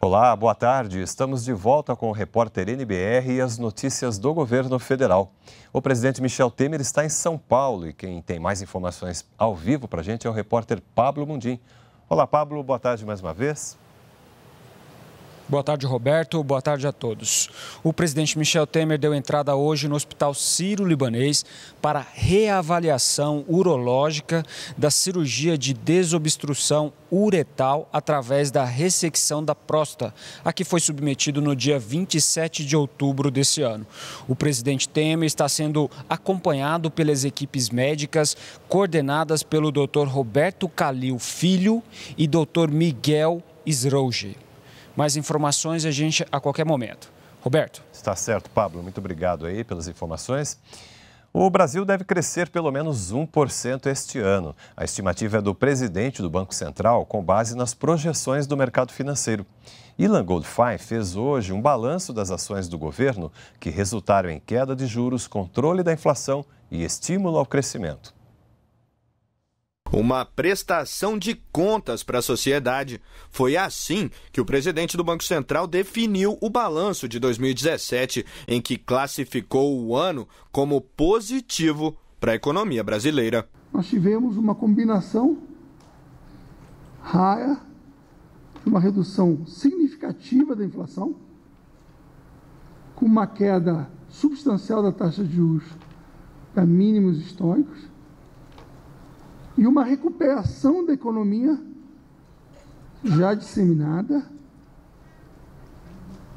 Olá, boa tarde. Estamos de volta com o repórter NBR e as notícias do governo federal. O presidente Michel Temer está em São Paulo e quem tem mais informações ao vivo para a gente é o repórter Pablo Mundim. Olá, Pablo. Boa tarde mais uma vez. Boa tarde, Roberto. Boa tarde a todos. O presidente Michel Temer deu entrada hoje no Hospital Ciro libanês para reavaliação urológica da cirurgia de desobstrução uretal através da ressecção da próstata, a que foi submetido no dia 27 de outubro desse ano. O presidente Temer está sendo acompanhado pelas equipes médicas coordenadas pelo Dr. Roberto Calil Filho e Dr. Miguel Srouge mais informações a gente a qualquer momento. Roberto. Está certo, Pablo. Muito obrigado aí pelas informações. O Brasil deve crescer pelo menos 1% este ano. A estimativa é do presidente do Banco Central, com base nas projeções do mercado financeiro. Ilan Goldfein fez hoje um balanço das ações do governo que resultaram em queda de juros, controle da inflação e estímulo ao crescimento uma prestação de contas para a sociedade. Foi assim que o presidente do Banco Central definiu o balanço de 2017, em que classificou o ano como positivo para a economia brasileira. Nós tivemos uma combinação rara, uma redução significativa da inflação, com uma queda substancial da taxa de juros para mínimos históricos e uma recuperação da economia já disseminada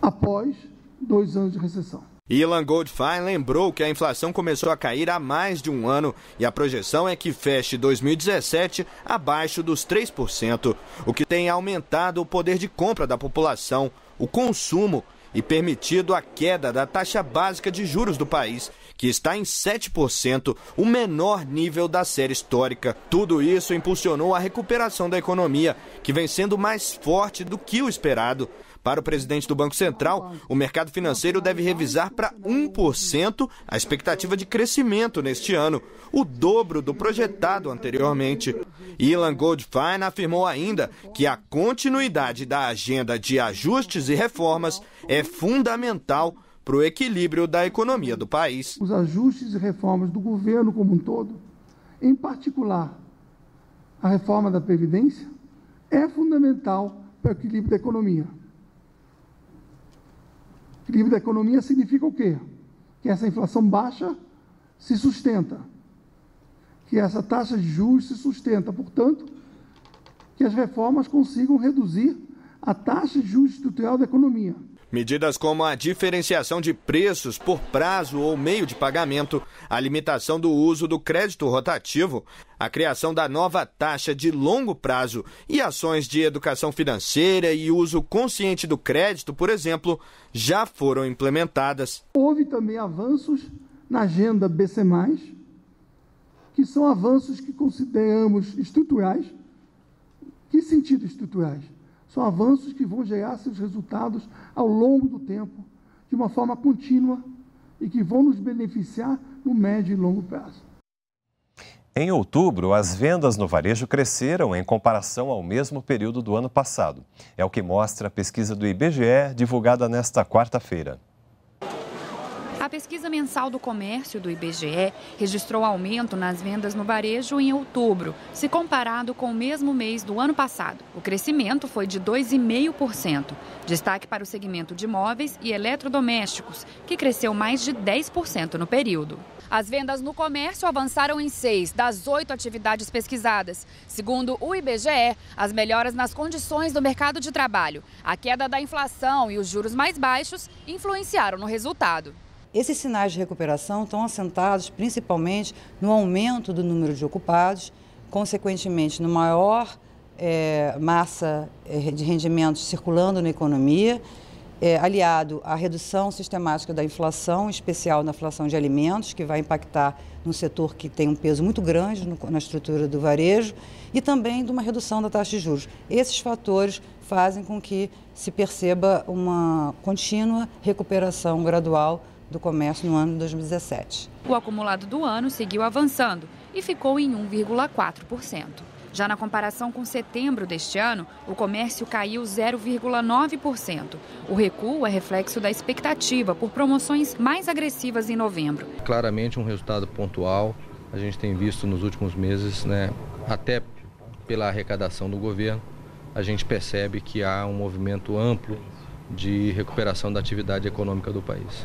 após dois anos de recessão. Ilan Goldfein lembrou que a inflação começou a cair há mais de um ano e a projeção é que feche 2017 abaixo dos 3%, o que tem aumentado o poder de compra da população, o consumo e permitido a queda da taxa básica de juros do país, que está em 7%, o menor nível da série histórica. Tudo isso impulsionou a recuperação da economia, que vem sendo mais forte do que o esperado. Para o presidente do Banco Central, o mercado financeiro deve revisar para 1% a expectativa de crescimento neste ano, o dobro do projetado anteriormente. Ilan Goldfein afirmou ainda que a continuidade da agenda de ajustes e reformas é fundamental para o equilíbrio da economia do país. Os ajustes e reformas do governo como um todo, em particular a reforma da Previdência, é fundamental para o equilíbrio da economia. O equilíbrio da economia significa o quê? Que essa inflação baixa se sustenta, que essa taxa de juros se sustenta, portanto, que as reformas consigam reduzir a taxa de juros estrutural da economia. Medidas como a diferenciação de preços por prazo ou meio de pagamento, a limitação do uso do crédito rotativo, a criação da nova taxa de longo prazo e ações de educação financeira e uso consciente do crédito, por exemplo, já foram implementadas. Houve também avanços na agenda BC, que são avanços que consideramos estruturais. Que sentido estruturais? São avanços que vão gerar seus resultados ao longo do tempo, de uma forma contínua e que vão nos beneficiar no médio e longo prazo. Em outubro, as vendas no varejo cresceram em comparação ao mesmo período do ano passado. É o que mostra a pesquisa do IBGE divulgada nesta quarta-feira pesquisa mensal do comércio do IBGE registrou aumento nas vendas no varejo em outubro, se comparado com o mesmo mês do ano passado. O crescimento foi de 2,5%. Destaque para o segmento de móveis e eletrodomésticos, que cresceu mais de 10% no período. As vendas no comércio avançaram em seis das oito atividades pesquisadas. Segundo o IBGE, as melhoras nas condições do mercado de trabalho, a queda da inflação e os juros mais baixos influenciaram no resultado. Esses sinais de recuperação estão assentados principalmente no aumento do número de ocupados, consequentemente, no maior é, massa eh, de rendimentos circulando na economia, é, aliado à redução sistemática da inflação, em especial na inflação de alimentos, que vai impactar num setor que tem um peso muito grande no, na estrutura do varejo, e também de uma redução da taxa de juros. Esses fatores fazem com que se perceba uma contínua recuperação gradual do comércio no ano de 2017. O acumulado do ano seguiu avançando e ficou em 1,4%. Já na comparação com setembro deste ano, o comércio caiu 0,9%. O recuo é reflexo da expectativa por promoções mais agressivas em novembro. Claramente um resultado pontual. A gente tem visto nos últimos meses, né, até pela arrecadação do governo, a gente percebe que há um movimento amplo de recuperação da atividade econômica do país.